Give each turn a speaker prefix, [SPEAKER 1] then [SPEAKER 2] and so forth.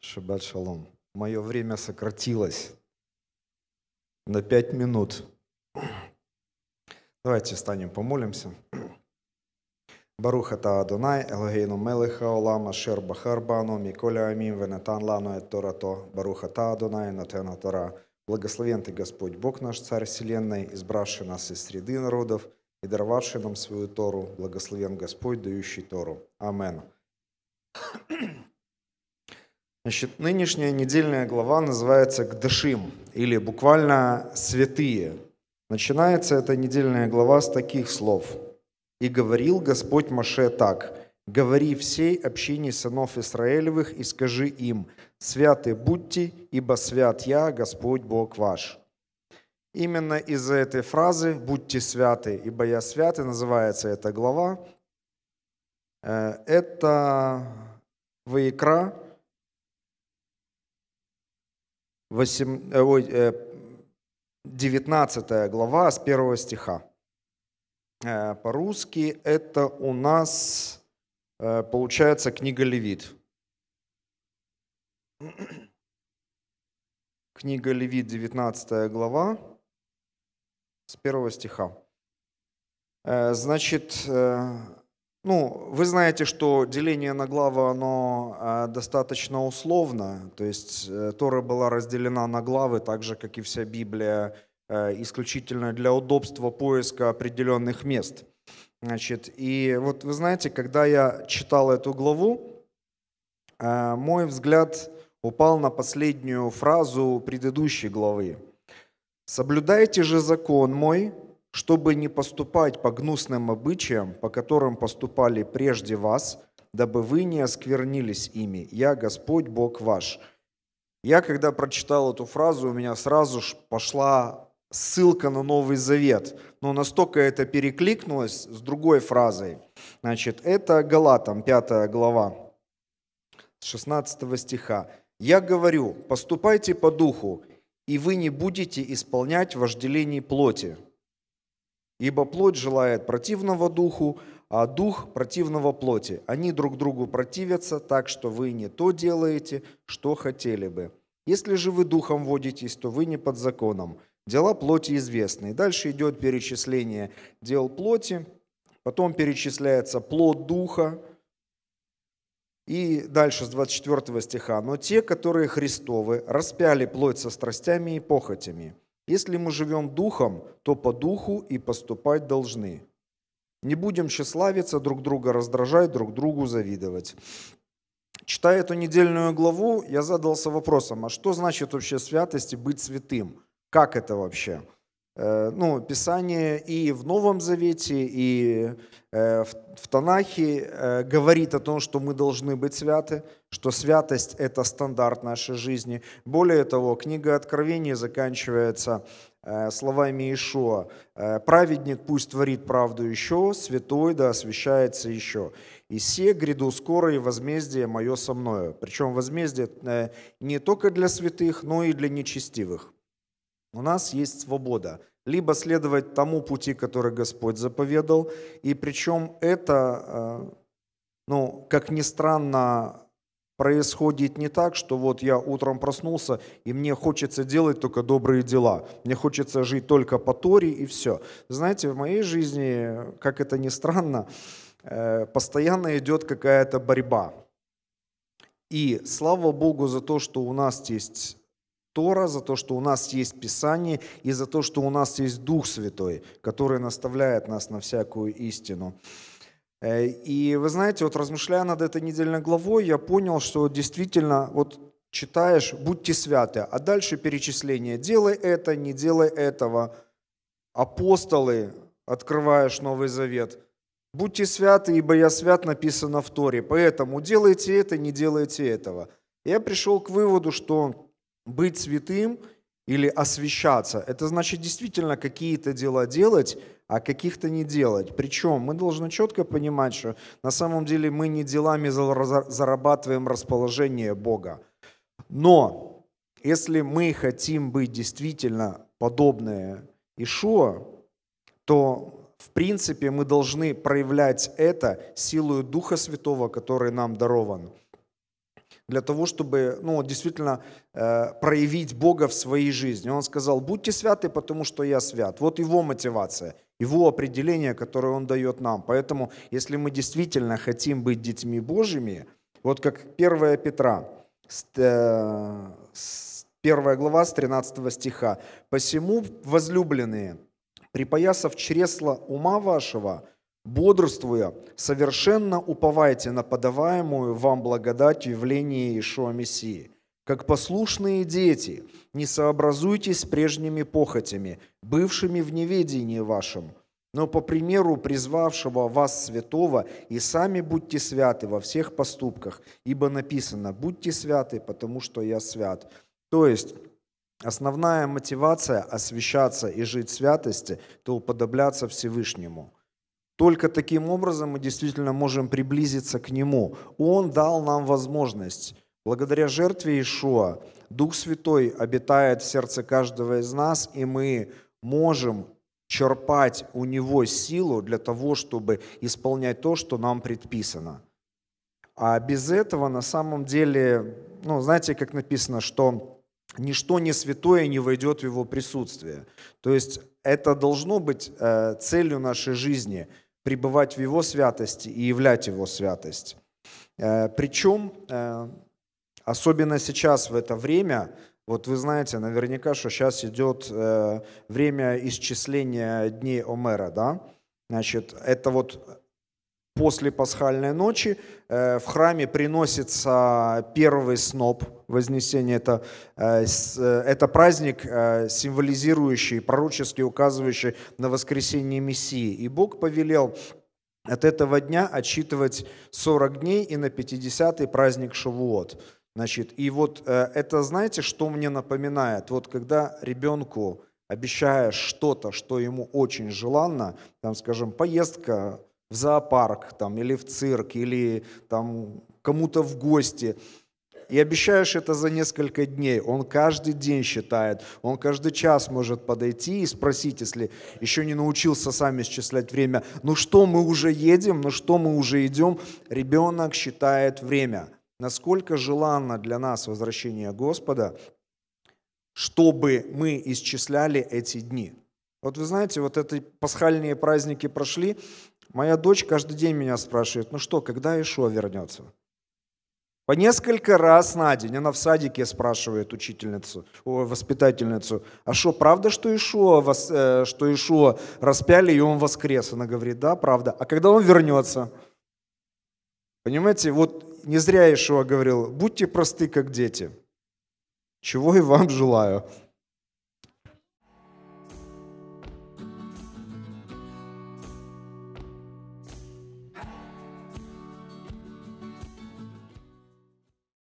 [SPEAKER 1] Шаббат шалом. Мое время сократилось на пять минут. Давайте встанем, помолимся. Баруха та Адонай, Элогейну Мелеха, Олама, Шер Бахарбану, Миколя Амин, Венетан Лану, Торато, Баруха та Адонай, Натена Тора. Благословен ты, Господь Бог наш, Царь Вселенной, избравший нас из среды народов – и даровавший нам свою Тору, благословен Господь, дающий Тору. Амен. Значит, нынешняя недельная глава называется «Гдашим» или буквально «Святые». Начинается эта недельная глава с таких слов. «И говорил Господь Маше так, говори всей общине сынов Израилевых и скажи им, святы будьте, ибо свят я, Господь Бог ваш». Именно из-за этой фразы «будьте святы, ибо я святый» называется эта глава. Э, это Ваикра, 8, э, ой, 19 э, глава с 1 стиха. По-русски это у нас получается книга Левит. Книга Левит, 19 глава с первого стиха. Э, значит, э, ну, вы знаете, что деление на главы, оно э, достаточно условно, то есть Тора была разделена на главы, так же, как и вся Библия, исключительно для удобства поиска определенных мест. Значит, и вот вы знаете, когда я читал эту главу, мой взгляд упал на последнюю фразу предыдущей главы – Соблюдайте же закон мой, чтобы не поступать по гнусным обычаям, по которым поступали прежде вас, дабы вы не осквернились ими. Я Господь Бог ваш». Я, когда прочитал эту фразу, у меня сразу же пошла ссылка на Новый Завет. Но настолько это перекликнулось с другой фразой. Значит, это Галатам, 5 глава, 16 стиха. «Я говорю, поступайте по духу, и вы не будете исполнять вожделений плоти. Ибо плоть желает противного духу, а дух противного плоти. Они друг другу противятся, так что вы не то делаете, что хотели бы. Если же вы духом водитесь, то вы не под законом. Дела плоти известны. И дальше идет перечисление дел плоти, потом перечисляется плод духа, и дальше с 24 стиха. «Но те, которые Христовы, распяли плоть со страстями и похотями. Если мы живем духом, то по духу и поступать должны. Не будем тщеславиться, друг друга раздражать, друг другу завидовать». Читая эту недельную главу, я задался вопросом, а что значит вообще святость и быть святым? Как это вообще? Э, ну, Писание и в Новом Завете, и э, в Танахе э, говорит о том, что мы должны быть святы, что святость – это стандарт нашей жизни. Более того, книга Откровения заканчивается словами Ишуа. «Праведник пусть творит правду еще, святой да освящается еще. И все гряду скоро и возмездие мое со мною». Причем возмездие не только для святых, но и для нечестивых. У нас есть свобода. Либо следовать тому пути, который Господь заповедал. И причем это, э, ну, как ни странно, происходит не так, что вот я утром проснулся, и мне хочется делать только добрые дела. Мне хочется жить только по Торе и все. Знаете, в моей жизни, как это ни странно, э, постоянно идет какая-то борьба. И слава Богу за то, что у нас есть Тора, за то, что у нас есть Писание и за то, что у нас есть Дух Святой, который наставляет нас на всякую истину. Э, и вы знаете, вот размышляя над этой недельной главой, я понял, что действительно вот читаешь «Будьте святы», а дальше перечисление «Делай это, не делай этого». Апостолы, открываешь Новый Завет, «Будьте святы, ибо я свят» написано в Торе, поэтому делайте это, не делайте этого. Я пришел к выводу, что быть святым или освещаться – это значит действительно какие-то дела делать, а каких-то не делать. Причем мы должны четко понимать, что на самом деле мы не делами зарабатываем расположение Бога. Но если мы хотим быть действительно подобное Ишуа, то в принципе мы должны проявлять это силою Духа Святого, который нам дарован – для того, чтобы ну, действительно э, проявить Бога в своей жизни. Он сказал, будьте святы, потому что я свят. Вот его мотивация, его определение, которое он дает нам. Поэтому, если мы действительно хотим быть детьми Божьими, вот как 1 Петра, 1 э, глава с 13 стиха. «Посему, возлюбленные, припоясав чресло ума вашего, бодрствуя, совершенно уповайте на подаваемую вам благодать в явлении Ишуа Мессии. Как послушные дети, не сообразуйтесь с прежними похотями, бывшими в неведении вашем, но по примеру призвавшего вас святого и сами будьте святы во всех поступках, ибо написано «Будьте святы, потому что я свят». То есть, основная мотивация освящаться и жить в святости, то уподобляться Всевышнему – только таким образом мы действительно можем приблизиться к Нему. Он дал нам возможность. Благодаря жертве Ишуа Дух Святой обитает в сердце каждого из нас, и мы можем черпать у Него силу для того, чтобы исполнять то, что нам предписано. А без этого на самом деле, ну, знаете, как написано, что ничто не святое не войдет в Его присутствие. То есть это должно быть э, целью нашей жизни – пребывать в Его святости и являть Его святость. Э, Причем, э, особенно сейчас, в это время, вот вы знаете наверняка, что сейчас идет э, время исчисления дней Омера, да? Значит, это вот после пасхальной ночи э, в храме приносится первый сноп Вознесения. Это, э, э, это праздник, символизирующий, пророчески указывающий на воскресение Мессии. И Бог повелел от этого дня отсчитывать 40 дней и на 50-й праздник Шавуот. Значит, и вот это, знаете, что мне напоминает? Вот когда ребенку обещаешь что-то, что ему очень желанно, там, скажем, поездка в зоопарк там, или в цирк, или там, кому-то в гости. И обещаешь это за несколько дней. Он каждый день считает, он каждый час может подойти и спросить, если еще не научился сам исчислять время, ну что мы уже едем, ну что мы уже идем. Ребенок считает время. Насколько желанно для нас возвращение Господа, чтобы мы исчисляли эти дни. Вот вы знаете, вот эти пасхальные праздники прошли, Моя дочь каждый день меня спрашивает, ну что, когда Ишо вернется? По несколько раз на день она в садике спрашивает учительницу, о, воспитательницу, а что, правда, что Ишо, вос, э, что Ишо распяли и он воскрес? Она говорит, да, правда. А когда он вернется? Понимаете, вот не зря Ишуа говорил, будьте просты, как дети. Чего и вам желаю.